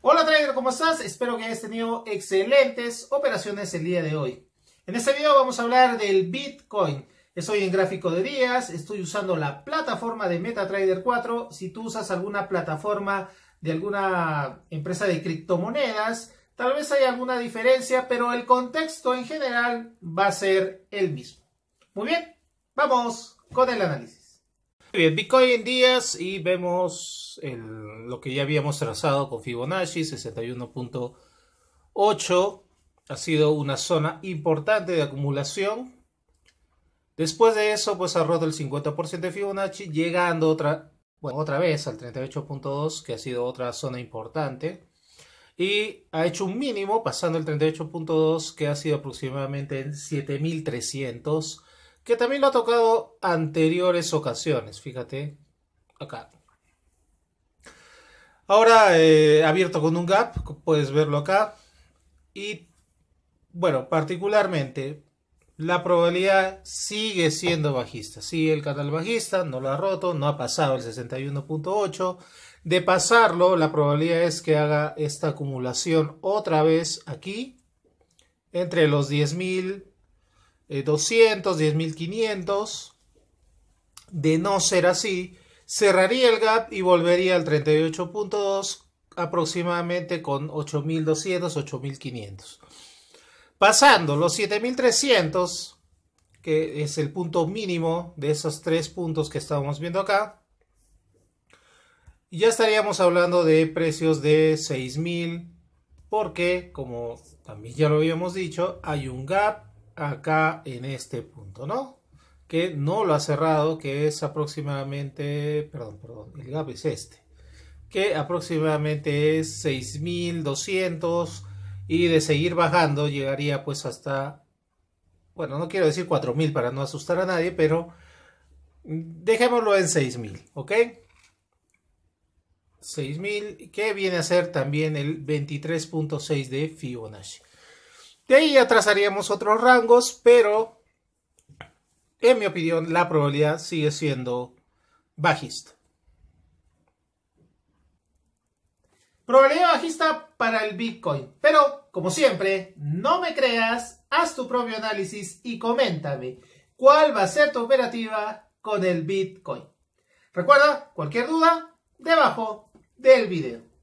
Hola trader, ¿cómo estás? Espero que hayas tenido excelentes operaciones el día de hoy. En este video vamos a hablar del Bitcoin. Estoy en gráfico de días, estoy usando la plataforma de MetaTrader 4. Si tú usas alguna plataforma de alguna empresa de criptomonedas, tal vez haya alguna diferencia, pero el contexto en general va a ser el mismo. Muy bien, vamos con el análisis. Bien, Bitcoin en días y vemos lo que ya habíamos trazado con Fibonacci, 61.8. Ha sido una zona importante de acumulación. Después de eso, pues ha roto el 50% de Fibonacci, llegando otra, bueno, otra vez al 38.2, que ha sido otra zona importante. Y ha hecho un mínimo, pasando el 38.2, que ha sido aproximadamente en 7300 que también lo ha tocado anteriores ocasiones, fíjate, acá. Ahora eh, abierto con un gap, puedes verlo acá. Y bueno, particularmente la probabilidad sigue siendo bajista. Sigue el canal bajista, no lo ha roto, no ha pasado el 61.8. De pasarlo, la probabilidad es que haga esta acumulación otra vez aquí, entre los 10.000 200, eh, 10.500. De no ser así, cerraría el gap y volvería al 38.2 aproximadamente con 8.200, 8.500. Pasando los 7.300, que es el punto mínimo de esos tres puntos que estábamos viendo acá, ya estaríamos hablando de precios de 6.000, porque como también ya lo habíamos dicho, hay un gap acá en este punto, ¿no? Que no lo ha cerrado, que es aproximadamente, perdón, perdón, el gap es este, que aproximadamente es 6200 y de seguir bajando llegaría pues hasta, bueno, no quiero decir 4000 para no asustar a nadie, pero dejémoslo en 6000, ¿ok? 6000, que viene a ser también el 23.6 de Fibonacci. De ahí ya otros rangos, pero en mi opinión la probabilidad sigue siendo bajista. Probabilidad bajista para el Bitcoin. Pero, como siempre, no me creas, haz tu propio análisis y coméntame cuál va a ser tu operativa con el Bitcoin. Recuerda, cualquier duda, debajo del video.